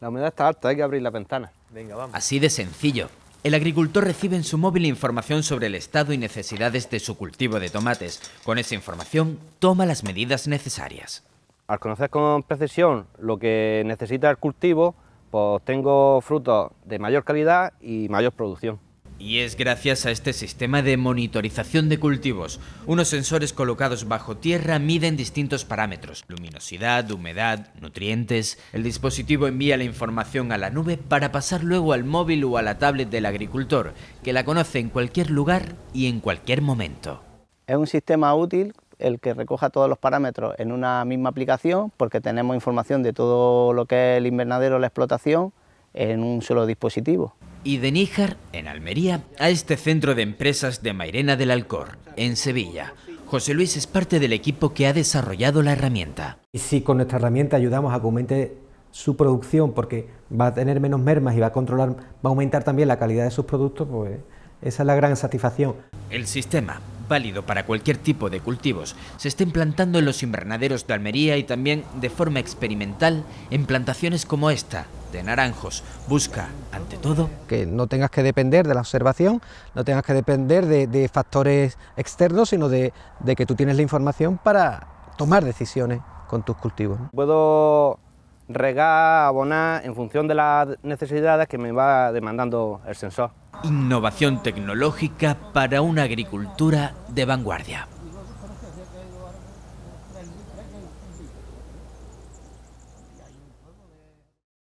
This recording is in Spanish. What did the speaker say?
La humedad está alta, hay que abrir la ventana. Venga, vamos. Así de sencillo. El agricultor recibe en su móvil información sobre el estado y necesidades de su cultivo de tomates. Con esa información toma las medidas necesarias. Al conocer con precisión lo que necesita el cultivo, pues tengo frutos de mayor calidad y mayor producción. Y es gracias a este sistema de monitorización de cultivos. Unos sensores colocados bajo tierra miden distintos parámetros, luminosidad, humedad, nutrientes. El dispositivo envía la información a la nube para pasar luego al móvil o a la tablet del agricultor, que la conoce en cualquier lugar y en cualquier momento. Es un sistema útil el que recoja todos los parámetros en una misma aplicación, porque tenemos información de todo lo que es el invernadero, o la explotación, en un solo dispositivo y de Níjar, en Almería, a este centro de empresas de Mairena del Alcor, en Sevilla. José Luis es parte del equipo que ha desarrollado la herramienta. Y si con nuestra herramienta ayudamos a que aumente su producción porque va a tener menos mermas y va a controlar, va a aumentar también la calidad de sus productos, pues esa es la gran satisfacción. El sistema, válido para cualquier tipo de cultivos, se está implantando en los invernaderos de Almería y también, de forma experimental, en plantaciones como esta, de Naranjos. Busca, ante todo, que no tengas que depender de la observación, no tengas que depender de, factores externos, sino de, de, que tú tienes la información para tomar decisiones con tus cultivos. Puedo regar, abonar en función de las necesidades que me va demandando el sensor. Innovación tecnológica para una agricultura de vanguardia.